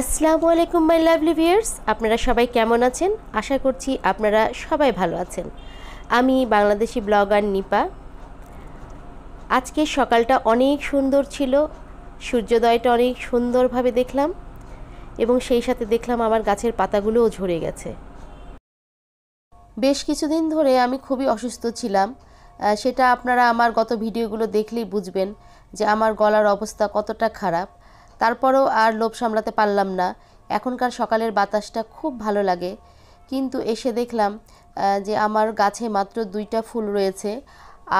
আসসালামু আলাইকুম my lovely viewers আপনারা সবাই কেমন আছেন আশা করছি আপনারা সবাই ভালো আছেন আমি বাংলাদেশি ব্লগার নিপা আজকে সকালটা অনেক সুন্দর ছিল সূর্যোদয়টা অনেক সুন্দরভাবে দেখলাম এবং সেই সাথে দেখলাম আমার গাছের পাতাগুলোও ঝরে গেছে বেশ কিছুদিন ধরে আমি খুবই অসুস্থ ছিলাম সেটা আপনারা আমার গত ভিডিওগুলো দেখলেই বুঝবেন যে আমার গলার অবস্থা কতটা খারাপ তারপরেও আর লোভ সামলাতে পারলাম না এখনকার সকালের বাতাসটা খুব ভালো লাগে কিন্তু এসে দেখলাম যে আমার গাছে মাত্র দুইটা ফুল রয়েছে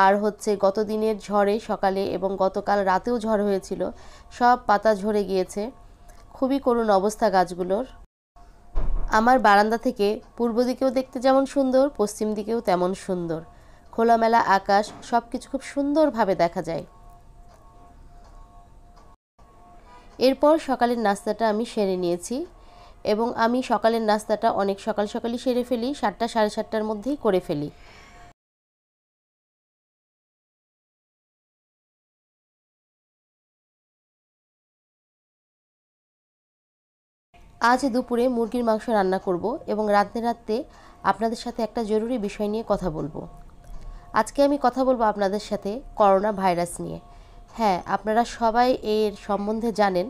আর হচ্ছে গত দিনের ঝড়ে সকালে এবং গতকাল রাতেও ঝড় হয়েছিল সব পাতা ঝরে গিয়েছে খুবই করুণ অবস্থা গাছগুলোর আমার বারান্দা থেকে পূর্ব দিকেও দেখতে যেমন সুন্দর পশ্চিম দিকেও তেমন সুন্দর খোলামেলা আকাশ সব কিছু খুব সুন্দরভাবে দেখা যায় এরপর সকালের নাস্তাটা আমি সেরে নিয়েছি এবং আমি সকালের নাস্তাটা অনেক সকাল সকালই সেরে ফেলি সাতটা সাড়ে সাতটার মধ্যেই করে ফেলি আজ দুপুরে মুরগির মাংস রান্না করব এবং রাতে রাতে আপনাদের সাথে একটা জরুরি বিষয় নিয়ে কথা বলবো আজকে আমি কথা বলবো আপনাদের সাথে করোনা ভাইরাস নিয়ে হ্যাঁ আপনারা সবাই এর সম্বন্ধে জানেন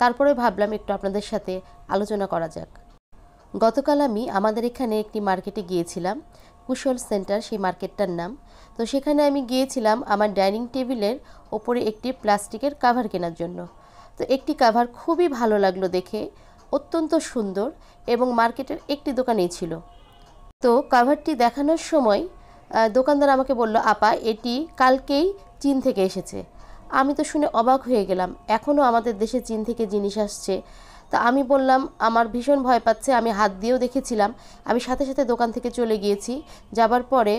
তারপরে ভাবলাম একটু আপনাদের সাথে আলোচনা করা যাক গতকাল আমি আমাদের এখানে একটি মার্কেটে গিয়েছিলাম কুশল সেন্টার সেই মার্কেটটার নাম তো সেখানে আমি গিয়েছিলাম আমার ডাইনিং টেবিলের ওপরে একটি প্লাস্টিকের কাভার কেনার জন্য তো একটি কাভার খুবই ভালো লাগলো দেখে অত্যন্ত সুন্দর এবং মার্কেটের একটি দোকানেই ছিল তো কাভারটি দেখানোর সময় দোকানদার আমাকে বলল আপা এটি কালকেই চীন থেকে এসেছে আমি তো শুনে অবাক হয়ে গেলাম এখনও আমাদের দেশে চীন থেকে জিনিস আসছে তা আমি বললাম আমার ভীষণ ভয় পাচ্ছে আমি হাত দিয়েও দেখেছিলাম আমি সাথে সাথে দোকান থেকে চলে গিয়েছি যাবার পরে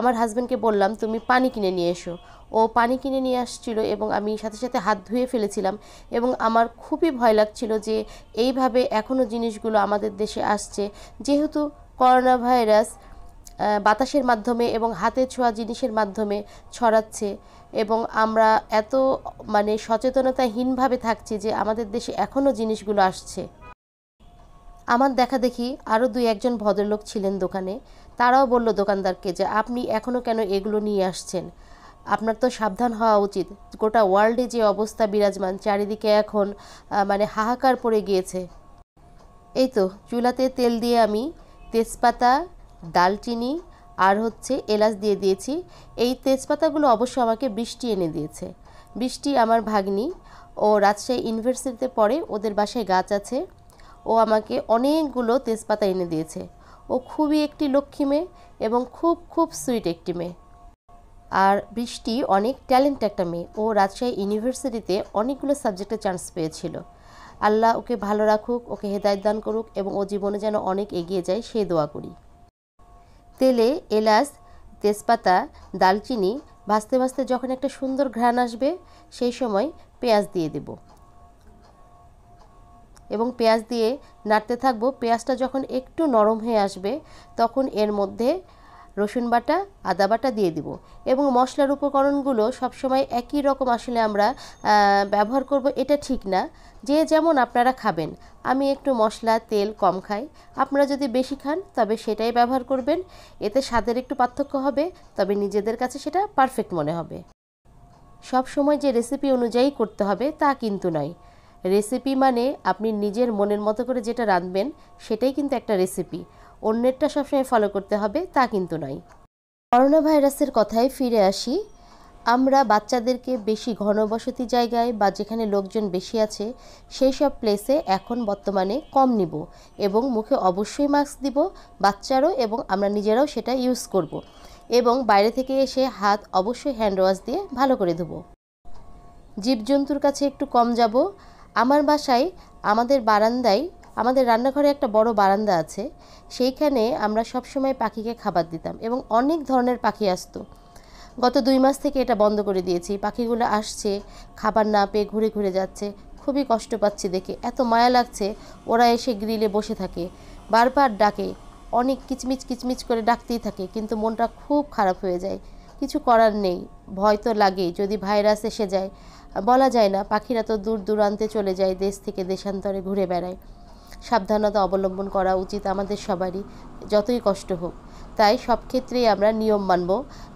আমার হাজব্যান্ডকে বললাম তুমি পানি কিনে নিয়ে এসো ও পানি কিনে নিয়ে আসছিল এবং আমি সাথে সাথে হাত ধুয়ে ফেলেছিলাম এবং আমার খুবই ভয় লাগছিল যে এইভাবে এখনও জিনিসগুলো আমাদের দেশে আসছে যেহেতু করোনা ভাইরাস বাতাসের মাধ্যমে এবং হাতে ছোঁয়া জিনিসের মাধ্যমে ছড়াচ্ছে এবং আমরা এত মানে সচেতনতাহীনভাবে থাকছি যে আমাদের দেশে এখনও জিনিসগুলো আসছে আমার দেখা দেখি আরও দুই একজন ভদ্রলোক ছিলেন দোকানে তারাও বলল দোকানদারকে যে আপনি এখনও কেন এগুলো নিয়ে আসছেন আপনার তো সাবধান হওয়া উচিত গোটা ওয়ার্ল্ডে যে অবস্থা বিরাজমান চারিদিকে এখন মানে হাহাকার পড়ে গিয়েছে এই তো চুলাতে তেল দিয়ে আমি তেজপাতা দালচিনি আর হচ্ছে এলাচ দিয়ে দিয়েছি এই তেজপাতাগুলো অবশ্য আমাকে বৃষ্টি এনে দিয়েছে বৃষ্টি আমার ভাগ্নি ও রাজশাহী ইউনিভার্সিটিতে পড়ে ওদের বাসায় গাছ আছে ও আমাকে অনেকগুলো তেজপাতা এনে দিয়েছে ও খুবই একটি লক্ষ্মী মেয়ে এবং খুব খুব সুইট একটি মেয়ে আর বৃষ্টি অনেক ট্যালেন্ট একটা মেয়ে ও রাজশাহী ইউনিভার্সিটিতে অনেকগুলো সাবজেক্টে চান্স পেয়েছিল আল্লাহ ওকে ভালো রাখুক ওকে হেদায়ত দান করুক এবং ও জীবনে যেন অনেক এগিয়ে যায় সে দোয়া করি তেলে এলাচ তেজপাতা দালচিনি ভাজতে ভাজতে যখন একটা সুন্দর ঘ্রাণ আসবে সেই সময় পেঁয়াজ দিয়ে দেব এবং পেঁয়াজ দিয়ে নাড়তে থাকবো পেঁয়াজটা যখন একটু নরম হয়ে আসবে তখন এর মধ্যে রসুন বাটা আদা বাটা দিয়ে দিব এবং মশলার উপকরণগুলো সবসময় একই রকম আসলে আমরা ব্যবহার করব এটা ঠিক না যে যেমন আপনারা খাবেন আমি একটু মশলা তেল কম খাই আপনারা যদি বেশি খান তবে সেটাই ব্যবহার করবেন এতে স্বাদের একটু পার্থক্য হবে তবে নিজেদের কাছে সেটা পারফেক্ট মনে হবে সব সময় যে রেসিপি অনুযায়ী করতে হবে তা কিন্তু নয় রেসিপি মানে আপনি নিজের মনের মতো করে যেটা রাঁধবেন সেটাই কিন্তু একটা রেসিপি অন্যেরটা সবসময় ফলো করতে হবে তা কিন্তু নয় করোনা ভাইরাসের কথায় ফিরে আসি আমরা বাচ্চাদেরকে বেশি ঘনবসতি জায়গায় বা যেখানে লোকজন বেশি আছে সেই সব প্লেসে এখন বর্তমানে কম নিব এবং মুখে অবশ্যই মাস্ক দিব বাচ্চারও এবং আমরা নিজেরাও সেটা ইউজ করব। এবং বাইরে থেকে এসে হাত অবশ্যই হ্যান্ড ওয়াশ দিয়ে ভালো করে ধুবো জীবজন্তুর কাছে একটু কম যাব আমার বাসায় আমাদের বারান্দায় আমাদের রান্নাঘরে একটা বড় বারান্দা আছে সেইখানে আমরা সবসময় পাখিকে খাবার দিতাম এবং অনেক ধরনের পাখি আসতো গত দুই মাস থেকে এটা বন্ধ করে দিয়েছি পাখিগুলো আসছে খাবার না পেয়ে ঘুরে ঘুরে যাচ্ছে খুবই কষ্ট পাচ্ছি দেখে এত মায়া লাগছে ওরা এসে গ্রিলে বসে থাকে বারবার ডাকে অনেক কিচমিচ কিচমিচ করে ডাকতেই থাকে কিন্তু মনটা খুব খারাপ হয়ে যায় কিছু করার নেই ভয় তো লাগে যদি ভাইরাস এসে যায় বলা যায় না পাখিরা তো দূর দূরান্তে চলে যায় দেশ থেকে দেশান্তরে ঘুরে বেড়ায় সাবধানতা অবলম্বন করা উচিত আমাদের সবারই যতই কষ্ট হোক তাই সব ক্ষেত্রেই আমরা নিয়ম মানব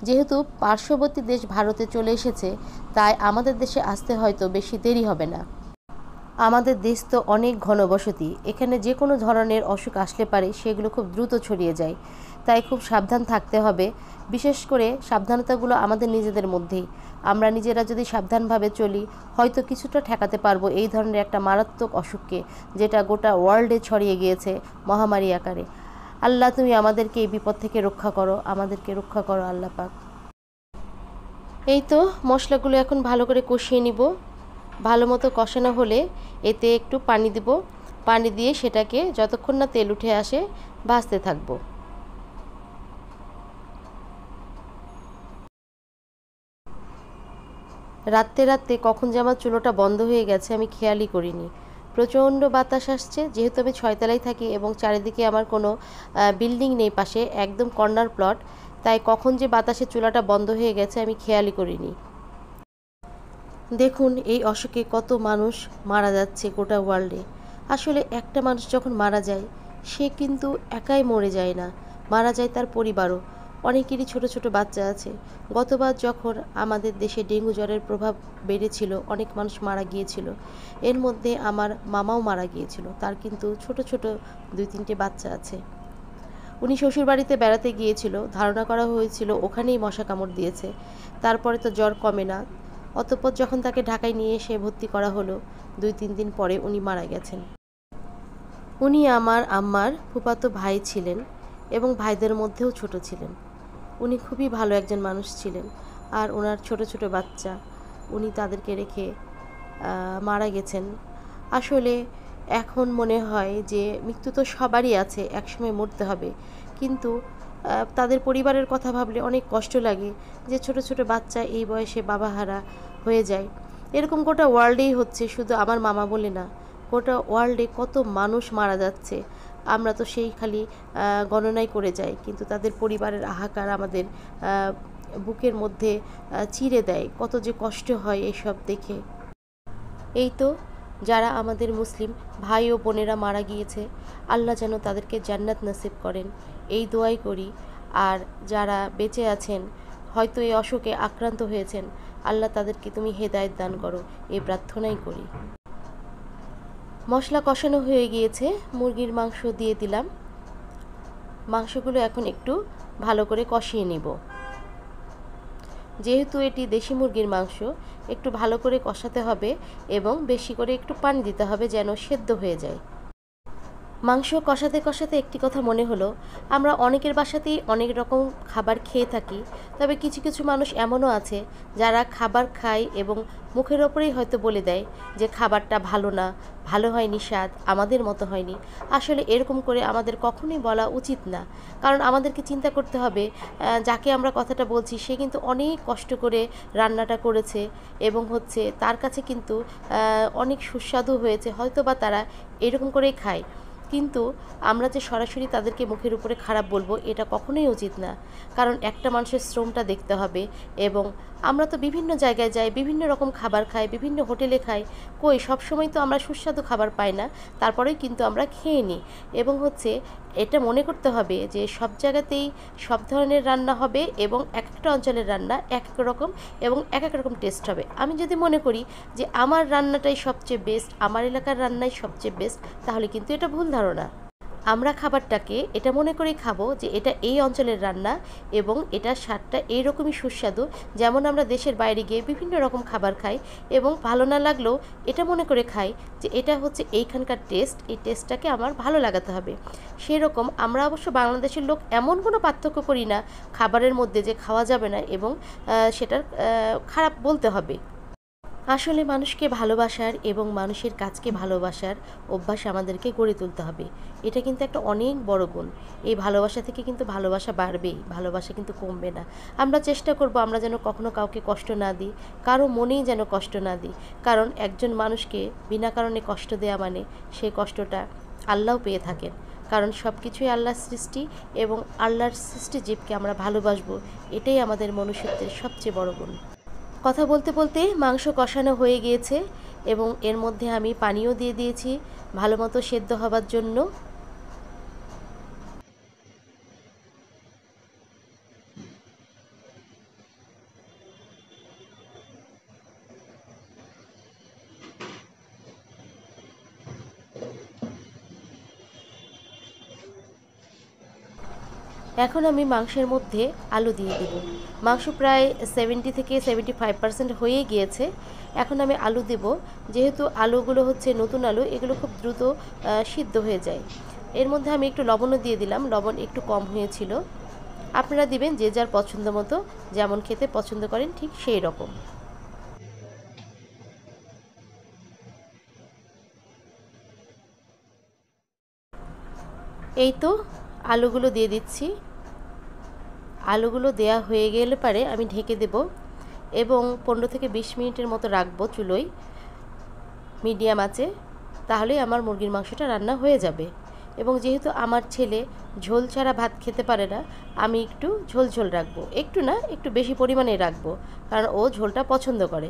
যেহেতু পার্শ্ববর্তী দেশ ভারতে চলে এসেছে তাই আমাদের দেশে আসতে হয়তো বেশি দেরি হবে না আমাদের দেশ তো অনেক ঘনবসতি এখানে যে কোনো ধরনের অসুখ আসলে পারে সেগুলো খুব দ্রুত ছড়িয়ে যায় তাই খুব সাবধান থাকতে হবে বিশেষ করে সাবধানতাগুলো আমাদের নিজেদের মধ্যেই আমরা নিজেরা যদি সাবধানভাবে চলি হয়তো কিছুটা ঠেকাতে পারবো এই ধরনের একটা মারাত্মক অসুখকে যেটা গোটা ওয়ার্ল্ডে ছড়িয়ে গিয়েছে মহামারী আকারে আল্লাহ তুমি আমাদেরকে এই বিপদ থেকে রক্ষা করো আমাদেরকে রক্ষা করো আল্লাহ পাক এই তো মশলাগুলো এখন ভালো করে কষিয়ে নিব ভালো মতো কষানো হলে এতে একটু পানি দেব পানি দিয়ে সেটাকে যতক্ষণ না তেল উঠে আসে ভাজতে থাকবো রাত্রে রাত্রে কখন যে আমার চুলোটা বন্ধ হয়ে গেছে আমি খেয়ালই করিনি প্রচণ্ড বাতাস আসছে যেহেতু আমি ছয়তলায় থাকি এবং চারিদিকে আমার কোনো বিল্ডিং নেই পাশে একদম কর্নার প্লট তাই কখন যে বাতাসে চুলাটা বন্ধ হয়ে গেছে আমি খেয়ালই করিনি দেখুন এই অসুখে কত মানুষ মারা যাচ্ছে গোটা ওয়ার্ল্ডে আসলে একটা মানুষ যখন মারা যায় সে কিন্তু একাই মরে যায় না মারা যায় তার পরিবারও অনেকেরই ছোট ছোট বাচ্চা আছে গতবার যখন আমাদের দেশে ডেঙ্গু জ্বরের প্রভাব বেড়েছিল অনেক মানুষ মারা গিয়েছিল এর মধ্যে আমার মামাও মারা গিয়েছিল তার কিন্তু ছোট ছোট দুই তিনটে বাচ্চা আছে উনি শ্বশুরবাড়িতে বেড়াতে গিয়েছিল ধারণা করা হয়েছিল ওখানেই মশা কামড় দিয়েছে তারপরে তো জ্বর কমে না অতঃপর যখন তাকে ঢাকায় নিয়ে এসে ভর্তি করা হলো দুই তিন দিন পরে উনি মারা গেছেন উনি আমার আম্মার ফুপাতো ভাই ছিলেন এবং ভাইদের মধ্যেও ছোট ছিলেন উনি খুবই ভালো একজন মানুষ ছিলেন আর ওনার ছোট ছোট বাচ্চা উনি তাদেরকে রেখে মারা গেছেন আসলে এখন মনে হয় যে মৃত্যু তো সবারই আছে একসময় মরতে হবে কিন্তু তাদের পরিবারের কথা ভাবলে অনেক কষ্ট লাগে যে ছোট ছোট বাচ্চা এই বয়সে বাবাহারা হয়ে যায় এরকম গোটা ওয়ার্ল্ডেই হচ্ছে শুধু আমার মামা বলে না গোটা ওয়ার্ল্ডে কত মানুষ মারা যাচ্ছে আমরা তো সেই খালি গণনাই করে যাই কিন্তু তাদের পরিবারের আহাকার আমাদের বুকের মধ্যে চিরে দেয় কত যে কষ্ট হয় এইসব দেখে এই তো যারা আমাদের মুসলিম ভাই ও বোনেরা মারা গিয়েছে আল্লাহ যেন তাদেরকে জান্নাত নসিব করেন এই দোয়াই করি আর যারা বেঁচে আছেন হয়তো এই অসুখে আক্রান্ত হয়েছেন আল্লাহ তাদেরকে তুমি হেদায়ত দান করো এই প্রার্থনাই করি মশলা কষানো হয়ে গিয়েছে মুরগির মাংস দিয়ে দিলাম মাংসগুলো এখন একটু ভালো করে কষিয়ে নেব যেহেতু এটি দেশি মুরগির মাংস একটু ভালো করে কষাতে হবে এবং বেশি করে একটু পানি দিতে হবে যেন সেদ্ধ হয়ে যায় মাংস কষাতে কষাতে একটি কথা মনে হলো আমরা অনেকের বাসাতেই অনেক রকম খাবার খেয়ে থাকি তবে কিছু কিছু মানুষ এমনও আছে যারা খাবার খায় এবং মুখের ওপরেই হয়তো বলে দেয় যে খাবারটা ভালো না ভালো হয়নি স্বাদ আমাদের মতো হয়নি আসলে এরকম করে আমাদের কখনোই বলা উচিত না কারণ আমাদেরকে চিন্তা করতে হবে যাকে আমরা কথাটা বলছি সে কিন্তু অনেক কষ্ট করে রান্নাটা করেছে এবং হচ্ছে তার কাছে কিন্তু অনেক সুস্বাদু হয়েছে হয়তো বা তারা এরকম করেই খায় কিন্তু আমরা যে সরাসরি তাদেরকে মুখের উপরে খারাপ বলবো এটা কখনোই উচিত না কারণ একটা মানুষের শ্রমটা দেখতে হবে এবং আমরা তো বিভিন্ন জায়গায় যাই বিভিন্ন রকম খাবার খাই বিভিন্ন হোটেলে খাই কই সবসময় তো আমরা সুস্বাদু খাবার পাই না তারপরেই কিন্তু আমরা খেয়ে নিই এবং হচ্ছে এটা মনে করতে হবে যে সব জায়গাতেই সব ধরনের রান্না হবে এবং এক একটা অঞ্চলের রান্না এক এক রকম এবং এক এক রকম টেস্ট হবে আমি যদি মনে করি যে আমার রান্নাটাই সবচেয়ে বেস্ট আমার এলাকার রান্নাই সবচেয়ে বেস্ট তাহলে কিন্তু এটা ভুল ধারণা আমরা খাবারটাকে এটা মনে করে খাবো যে এটা এই অঞ্চলের রান্না এবং এটা স্বাদটা এইরকমই সুস্বাদু যেমন আমরা দেশের বাইরে গিয়ে বিভিন্ন রকম খাবার খাই এবং ভালো না লাগলেও এটা মনে করে খাই যে এটা হচ্ছে এইখানকার টেস্ট এই টেস্টটাকে আমার ভালো লাগাতে হবে সেরকম আমরা অবশ্য বাংলাদেশের লোক এমন কোনো পার্থক্য করি না খাবারের মধ্যে যে খাওয়া যাবে না এবং সেটার খারাপ বলতে হবে আসলে মানুষকে ভালোবাসার এবং মানুষের কাজকে ভালোবাসার অভ্যাস আমাদেরকে গড়ে তুলতে হবে এটা কিন্তু একটা অনেক বড় গুণ এই ভালোবাসা থেকে কিন্তু ভালোবাসা বাড়বেই ভালোবাসা কিন্তু কমবে না আমরা চেষ্টা করব আমরা যেন কখনো কাউকে কষ্ট না দিই কারো মনেই যেন কষ্ট না দিই কারণ একজন মানুষকে বিনা কারণে কষ্ট দেয়া মানে সেই কষ্টটা আল্লাহ পেয়ে থাকেন কারণ সব কিছুই আল্লাহর সৃষ্টি এবং আল্লাহর সৃষ্টি জীবকে আমরা ভালোবাসবো এটাই আমাদের মনুষ্যত্বের সবচেয়ে বড় গুণ কথা বলতে বলতে মাংস কষানো হয়ে গিয়েছে এবং এর মধ্যে আমি পানিও দিয়ে দিয়েছি ভালো মতো সেদ্ধ হবার জন্য এখন আমি মাংসের মধ্যে আলু দিয়ে দেব মাংস প্রায় সেভেন্টি থেকে সেভেন্টি ফাইভ পার্সেন্ট হয়ে গিয়েছে এখন আমি আলু দেব যেহেতু আলুগুলো হচ্ছে নতুন আলু এগুলো খুব দ্রুত সিদ্ধ হয়ে যায় এর মধ্যে আমি একটু লবণও দিয়ে দিলাম লবণ একটু কম হয়েছিল আপনারা দিবেন যে যার পছন্দ মতো যেমন খেতে পছন্দ করেন ঠিক সেই রকম এই তো আলুগুলো দিয়ে দিচ্ছি আলুগুলো দেয়া হয়ে গেলে পারে আমি ঢেকে দেব এবং পনেরো থেকে বিশ মিনিটের মতো রাখবো চুলোয় মিডিয়াম আছে তাহলেই আমার মুরগির মাংসটা রান্না হয়ে যাবে এবং যেহেতু আমার ছেলে ঝোল ছাড়া ভাত খেতে পারে না আমি একটু ঝোল ঝোল রাখবো একটু না একটু বেশি পরিমাণে রাখবো কারণ ও ঝোলটা পছন্দ করে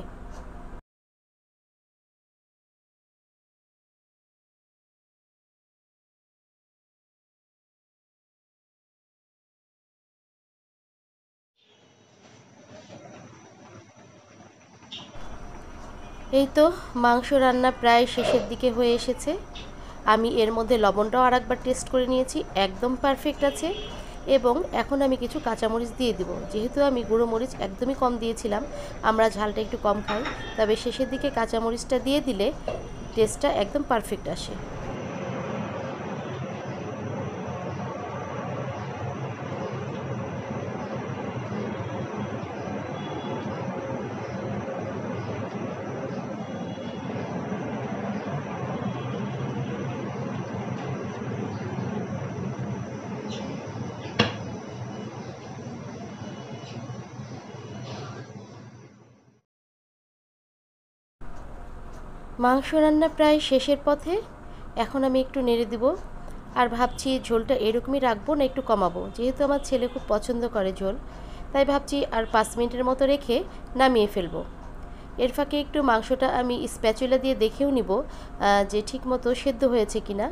এই তো মাংস রান্না প্রায় শেষের দিকে হয়ে এসেছে আমি এর মধ্যে লবণটাও আর একবার টেস্ট করে নিয়েছি একদম পারফেক্ট আছে এবং এখন আমি কিছু কাঁচামরিচ দিয়ে দিব যেহেতু আমি গুঁড়ো মরিচ একদমই কম দিয়েছিলাম আমরা ঝালটা একটু কম খাই তবে শেষের দিকে কাঁচামরিচটা দিয়ে দিলে টেস্টটা একদম পারফেক্ট আসে মাংস রান্না প্রায় শেষের পথে এখন আমি একটু নেড়ে দিব আর ভাবছি ঝোলটা এরকমই রাখবো না একটু কমাবো যেহেতু আমার ছেলে খুব পছন্দ করে ঝোল তাই ভাবছি আর পাঁচ মিনিটের মতো রেখে নামিয়ে ফেলবো এর ফাঁকে একটু মাংসটা আমি স্প্যাচুলা দিয়ে দেখেও নিব যে ঠিকমতো সেদ্ধ হয়েছে কি না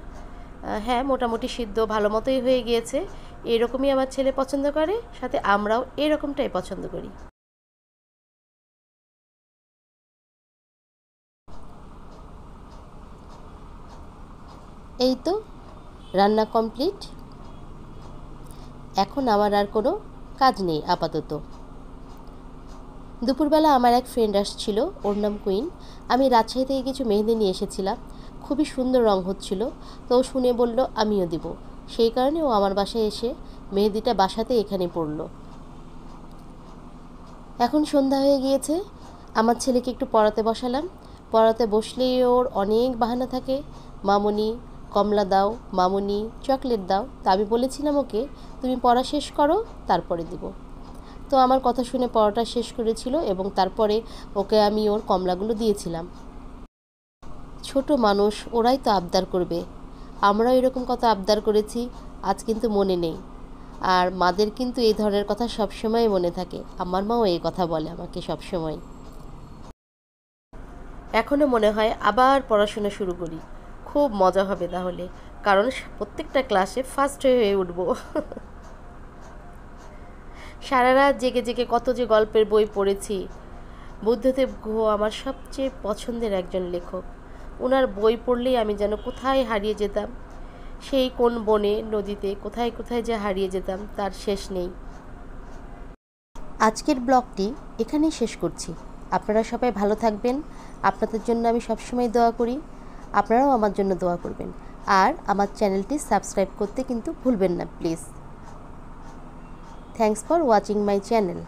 হ্যাঁ মোটামুটি সিদ্ধ ভালো মতোই হয়ে গিয়েছে এরকমই আমার ছেলে পছন্দ করে সাথে আমরাও এরকমটাই পছন্দ করি এই তো রান্না কমপ্লিট এখন আমার আর কোনো কাজ নেই আপাতত দুপুরবেলা আমার এক ফ্রেন্ড আসছিল ওর নাম কুইন আমি রাজশাহী থেকে কিছু মেহেদি নিয়ে এসেছিলাম খুবই সুন্দর রং হচ্ছিল তো শুনে বলল আমিও দিব সেই কারণে ও আমার বাসায় এসে মেহেদিটা বাসাতে এখানে পড়ল এখন সন্ধ্যা হয়ে গিয়েছে আমার ছেলেকে একটু পড়াতে বসালাম পড়াতে বসলেই ওর অনেক বাহানা থাকে মামনি কমলা দাও মামুনি চকলেট দাও তা আমি বলেছিলাম ওকে তুমি পড়া শেষ করো তারপরে দিব তো আমার কথা শুনে পড়াটা শেষ করেছিল এবং তারপরে ওকে আমি ওর কমলাগুলো দিয়েছিলাম ছোট মানুষ ওরাই তো আবদার করবে আমরাও এরকম কথা আবদার করেছি আজ কিন্তু মনে নেই আর মাদের কিন্তু এই ধরনের কথা সবসময় মনে থাকে আমার মাও এই কথা বলে আমাকে সবসময় এখনও মনে হয় আবার পড়াশোনা শুরু করি খুব মজা হবে তাহলে কারণ প্রত্যেকটা ক্লাসে ফার্স্ট হয়ে উঠব সারা রাত জেগে জেগে কত যে গল্পের বই পড়েছি বুদ্ধদেব গুহ আমার সবচেয়ে পছন্দের একজন লেখক ওনার বই পড়লেই আমি যেন কোথায় হারিয়ে যেতাম সেই কোন বনে নদীতে কোথায় কোথায় যে হারিয়ে যেতাম তার শেষ নেই আজকের ব্লগটি এখানেই শেষ করছি আপনারা সবাই ভালো থাকবেন আপনাদের জন্য আমি সবসময় দোয়া করি আপনারাও আমার জন্য দোয়া করবেন আর আমার চ্যানেলটি সাবস্ক্রাইব করতে কিন্তু ভুলবেন না please thanks for watching my channel